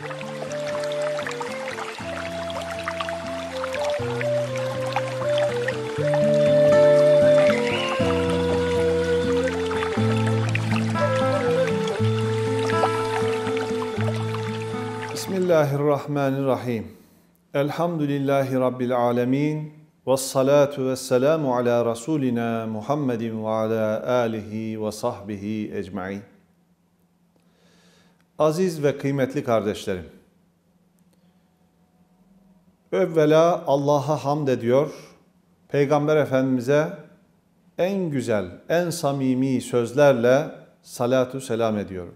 بسم الله الرحمن الرحيم الحمد لله رب العالمين والصلاة والسلام على رسولنا محمد وعلى آله وصحبه أجمعين Aziz ve kıymetli kardeşlerim. övvela Allah'a hamd ediyor. Peygamber Efendimize en güzel, en samimi sözlerle salatu selam ediyorum.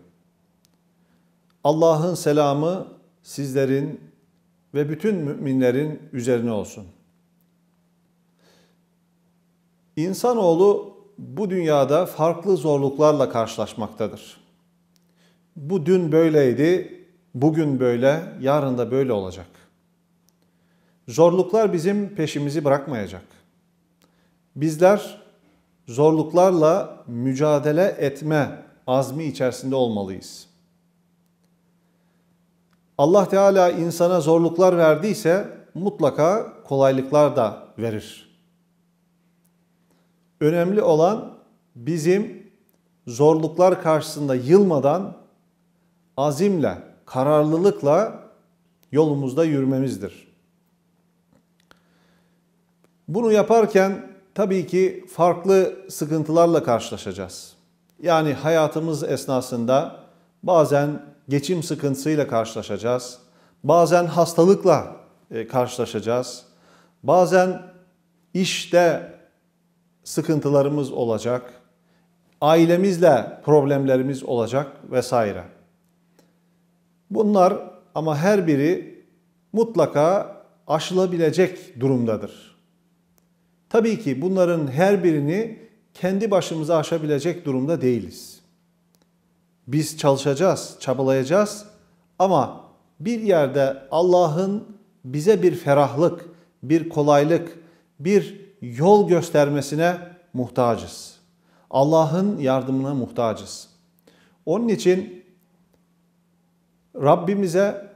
Allah'ın selamı sizlerin ve bütün müminlerin üzerine olsun. İnsanoğlu bu dünyada farklı zorluklarla karşılaşmaktadır bu dün böyleydi, bugün böyle, yarın da böyle olacak. Zorluklar bizim peşimizi bırakmayacak. Bizler zorluklarla mücadele etme azmi içerisinde olmalıyız. Allah Teala insana zorluklar verdiyse mutlaka kolaylıklar da verir. Önemli olan bizim zorluklar karşısında yılmadan azimle, kararlılıkla yolumuzda yürümemizdir. Bunu yaparken tabii ki farklı sıkıntılarla karşılaşacağız. Yani hayatımız esnasında bazen geçim sıkıntısıyla karşılaşacağız. Bazen hastalıkla e, karşılaşacağız. Bazen işte sıkıntılarımız olacak. Ailemizle problemlerimiz olacak vesaire. Bunlar ama her biri mutlaka aşılabilecek durumdadır. Tabii ki bunların her birini kendi başımıza aşabilecek durumda değiliz. Biz çalışacağız, çabalayacağız ama bir yerde Allah'ın bize bir ferahlık, bir kolaylık, bir yol göstermesine muhtacız. Allah'ın yardımına muhtacız. Onun için Rabbimize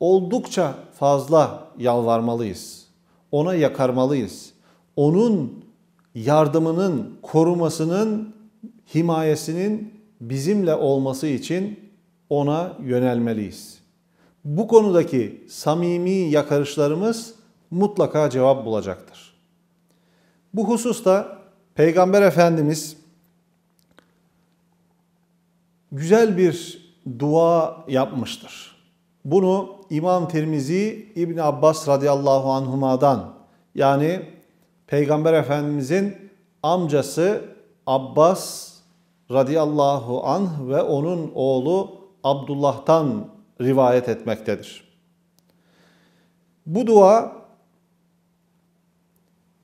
oldukça fazla yalvarmalıyız. Ona yakarmalıyız. Onun yardımının, korumasının, himayesinin bizimle olması için ona yönelmeliyiz. Bu konudaki samimi yakarışlarımız mutlaka cevap bulacaktır. Bu hususta Peygamber Efendimiz güzel bir dua yapmıştır. Bunu İmam Tirmizi İbn Abbas radıyallahu anhuma'dan yani Peygamber Efendimizin amcası Abbas radıyallahu anh ve onun oğlu Abdullah'tan rivayet etmektedir. Bu dua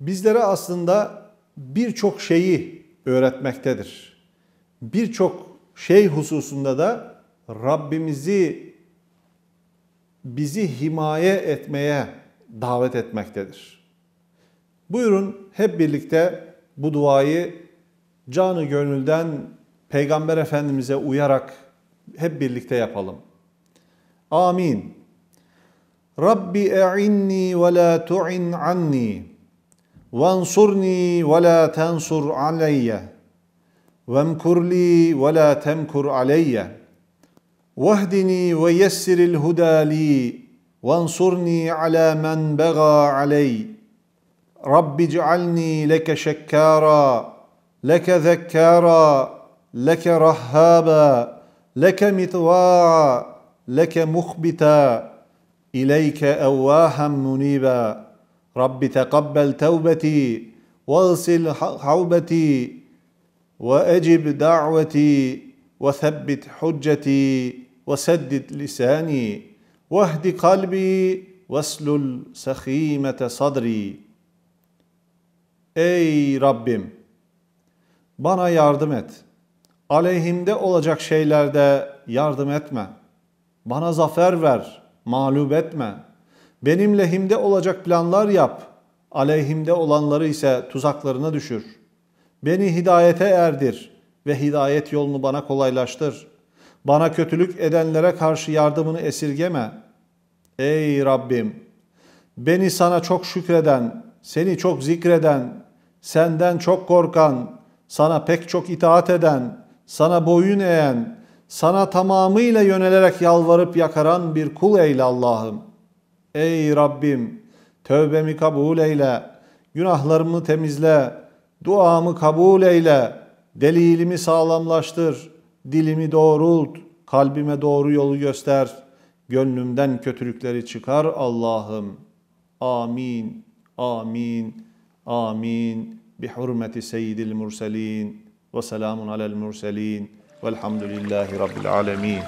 bizlere aslında birçok şeyi öğretmektedir. Birçok şey hususunda da Rabbimizi bizi himaye etmeye davet etmektedir. Buyurun hep birlikte bu duayı canı gönülden Peygamber Efendimiz'e uyarak hep birlikte yapalım. Amin. Rabbi e'inni ve la tu'in anni vansurni ve la tensur aleyye vemkur li ve la temkur aleyye واهدني ويسر الهدى لي وانصرني على من بغى علي رب اجعلني لك شكارا لك ذكارا لك رهابا لك مطواعا لك مخبتا اليك اواها منيبا رب تقبل توبتي واغسل حوبتي واجب دعوتي وثبت حجتي وسدد لساني واهد قلبي واسلل سخيمة صدري Ey Rabbim! Bana yardım et. Aleyhimde olacak şeylerde yardım etme. Bana zafer ver, mağlup etme. Benim lehimde olacak planlar yap. Aleyhimde olanları ise tuzaklarına düşür. Beni hidayete erdir ve hidayet yolunu bana kolaylaştır.'' Bana kötülük edenlere karşı yardımını esirgeme. Ey Rabbim! Beni sana çok şükreden, seni çok zikreden, senden çok korkan, sana pek çok itaat eden, sana boyun eğen, sana tamamıyla yönelerek yalvarıp yakaran bir kul eyle Allah'ım. Ey Rabbim! Tövbemi kabul eyle, günahlarımı temizle, duamı kabul eyle, delilimi sağlamlaştır.'' Dilimi doğrult, kalbime doğru yolu göster. Gönlümden kötülükleri çıkar Allah'ım. Amin, amin, amin. Bi hurmeti seyyidil murselin ve selamun alel murselin. Velhamdülillahi Rabbil alemin.